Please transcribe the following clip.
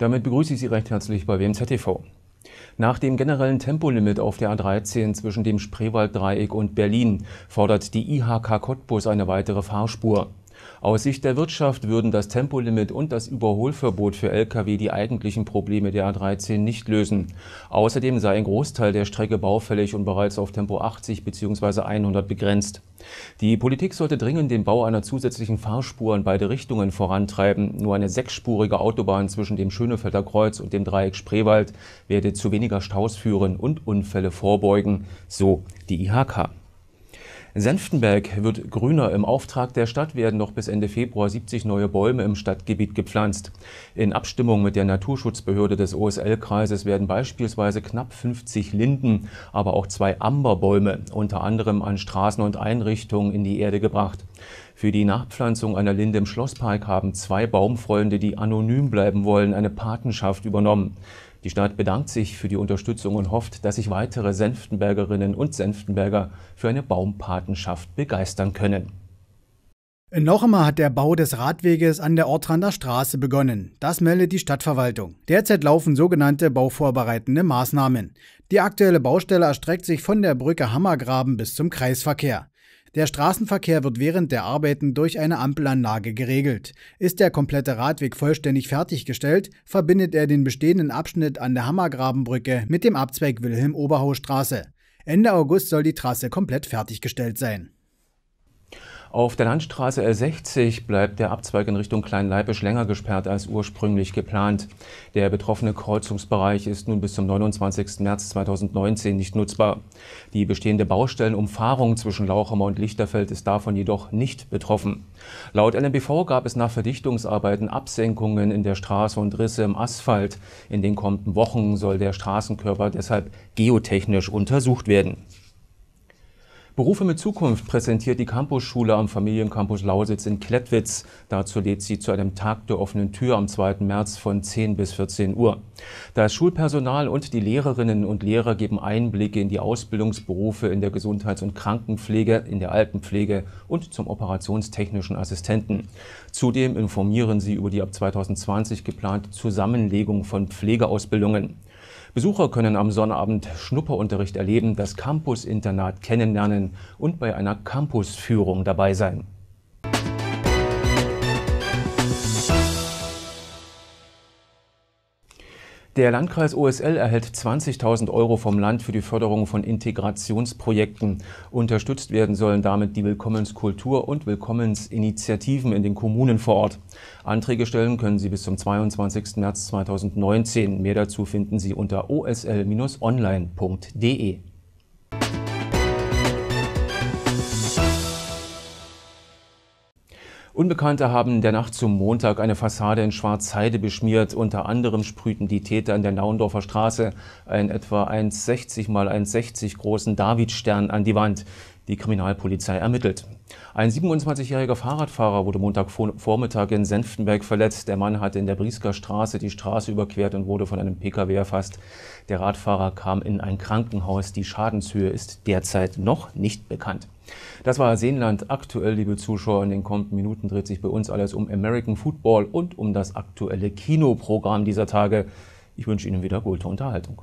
Damit begrüße ich Sie recht herzlich bei WMZTV. Nach dem generellen Tempolimit auf der A13 zwischen dem Spreewald-Dreieck und Berlin fordert die IHK Cottbus eine weitere Fahrspur. Aus Sicht der Wirtschaft würden das Tempolimit und das Überholverbot für Lkw die eigentlichen Probleme der A13 nicht lösen. Außerdem sei ein Großteil der Strecke baufällig und bereits auf Tempo 80 bzw. 100 begrenzt. Die Politik sollte dringend den Bau einer zusätzlichen Fahrspur in beide Richtungen vorantreiben. Nur eine sechsspurige Autobahn zwischen dem Schönefelder Kreuz und dem Dreieck Spreewald werde zu weniger Staus führen und Unfälle vorbeugen, so die IHK. Senftenberg wird grüner. Im Auftrag der Stadt werden noch bis Ende Februar 70 neue Bäume im Stadtgebiet gepflanzt. In Abstimmung mit der Naturschutzbehörde des OSL-Kreises werden beispielsweise knapp 50 Linden, aber auch zwei Amberbäume unter anderem an Straßen und Einrichtungen in die Erde gebracht. Für die Nachpflanzung einer Linde im Schlosspark haben zwei Baumfreunde, die anonym bleiben wollen, eine Patenschaft übernommen. Die Stadt bedankt sich für die Unterstützung und hofft, dass sich weitere Senftenbergerinnen und Senftenberger für eine Baumpatenschaft begeistern können. In Nochema hat der Bau des Radweges an der Ortrander Straße begonnen. Das meldet die Stadtverwaltung. Derzeit laufen sogenannte bauvorbereitende Maßnahmen. Die aktuelle Baustelle erstreckt sich von der Brücke Hammergraben bis zum Kreisverkehr. Der Straßenverkehr wird während der Arbeiten durch eine Ampelanlage geregelt. Ist der komplette Radweg vollständig fertiggestellt, verbindet er den bestehenden Abschnitt an der Hammergrabenbrücke mit dem Abzweig Wilhelm-Oberhau-Straße. Ende August soll die Trasse komplett fertiggestellt sein. Auf der Landstraße l 60 bleibt der Abzweig in Richtung Kleinleipisch länger gesperrt als ursprünglich geplant. Der betroffene Kreuzungsbereich ist nun bis zum 29. März 2019 nicht nutzbar. Die bestehende Baustellenumfahrung zwischen Lauchhammer und Lichterfeld ist davon jedoch nicht betroffen. Laut LMBV gab es nach Verdichtungsarbeiten Absenkungen in der Straße und Risse im Asphalt. In den kommenden Wochen soll der Straßenkörper deshalb geotechnisch untersucht werden. Berufe mit Zukunft präsentiert die Campusschule am Familiencampus Lausitz in Klettwitz. Dazu lädt sie zu einem Tag der offenen Tür am 2. März von 10 bis 14 Uhr. Das Schulpersonal und die Lehrerinnen und Lehrer geben Einblicke in die Ausbildungsberufe in der Gesundheits- und Krankenpflege, in der Altenpflege und zum operationstechnischen Assistenten. Zudem informieren sie über die ab 2020 geplante Zusammenlegung von Pflegeausbildungen. Besucher können am Sonnabend Schnupperunterricht erleben, das Campusinternat kennenlernen und bei einer Campusführung dabei sein. Der Landkreis OSL erhält 20.000 Euro vom Land für die Förderung von Integrationsprojekten. Unterstützt werden sollen damit die Willkommenskultur und Willkommensinitiativen in den Kommunen vor Ort. Anträge stellen können Sie bis zum 22. März 2019. Mehr dazu finden Sie unter osl-online.de. Unbekannte haben in der Nacht zum Montag eine Fassade in Schwarzheide beschmiert. Unter anderem sprühten die Täter in der Naundorfer Straße einen etwa 1,60 x 1,60 großen Davidstern an die Wand die Kriminalpolizei ermittelt. Ein 27-jähriger Fahrradfahrer wurde Montagvormittag in Senftenberg verletzt. Der Mann hatte in der Briesker Straße die Straße überquert und wurde von einem Pkw erfasst. Der Radfahrer kam in ein Krankenhaus. Die Schadenshöhe ist derzeit noch nicht bekannt. Das war Seenland aktuell, liebe Zuschauer. In den kommenden Minuten dreht sich bei uns alles um American Football und um das aktuelle Kinoprogramm dieser Tage. Ich wünsche Ihnen wieder gute Unterhaltung.